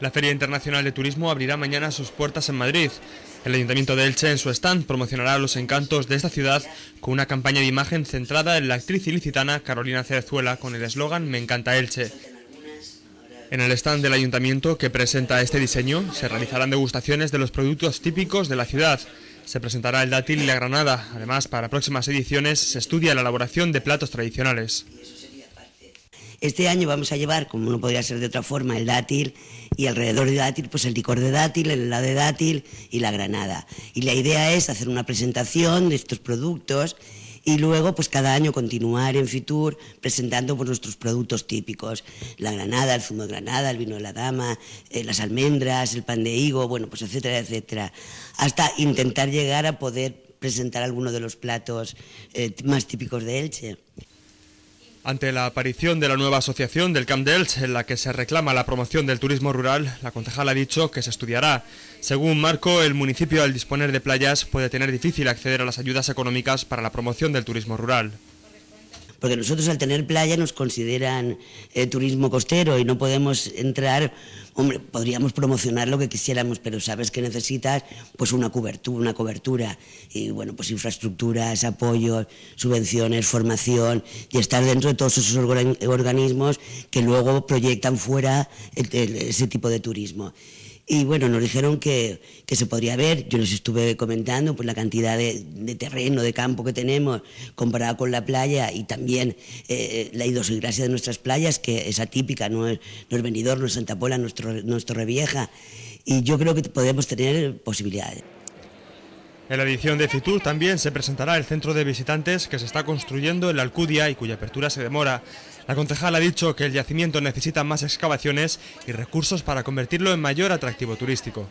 La Feria Internacional de Turismo abrirá mañana sus puertas en Madrid. El Ayuntamiento de Elche en su stand promocionará los encantos de esta ciudad con una campaña de imagen centrada en la actriz ilicitana Carolina Cerezuela... con el eslogan Me encanta Elche. En el stand del ayuntamiento que presenta este diseño se realizarán degustaciones de los productos típicos de la ciudad. Se presentará el dátil y la granada. Además, para próximas ediciones se estudia la elaboración de platos tradicionales. Este año vamos a llevar, como no podría ser de otra forma, el dátil, y alrededor de dátil, pues el licor de dátil, el helado de dátil y la granada. Y la idea es hacer una presentación de estos productos y luego pues cada año continuar en Fitur presentando pues, nuestros productos típicos, la granada, el zumo de granada, el vino de la dama, eh, las almendras, el pan de higo, bueno, pues etcétera, etcétera, hasta intentar llegar a poder presentar alguno de los platos eh, más típicos de Elche. Ante la aparición de la nueva asociación del Camp en la que se reclama la promoción del turismo rural, la concejal ha dicho que se estudiará. Según Marco, el municipio al disponer de playas puede tener difícil acceder a las ayudas económicas para la promoción del turismo rural porque nosotros al tener playa nos consideran eh, turismo costero y no podemos entrar, hombre, podríamos promocionar lo que quisiéramos, pero sabes que necesitas pues una cobertura, una cobertura y bueno, pues infraestructuras, apoyos, subvenciones, formación y estar dentro de todos esos organismos que luego proyectan fuera eh, eh, ese tipo de turismo. Y bueno, nos dijeron que, se podría ver, yo les estuve comentando por pues, la cantidad de, terreno, de campo que tenemos comparado con la playa y también eh, la idiosincrasia de nuestras playas, que es atípica, no es, no es Benidorm, no es Santa Pola, nuestro, nuestro Torrevieja. Y yo creo que podemos tener posibilidades. En la edición de Fitur también se presentará el centro de visitantes que se está construyendo en la Alcudia y cuya apertura se demora. La concejal ha dicho que el yacimiento necesita más excavaciones y recursos para convertirlo en mayor atractivo turístico.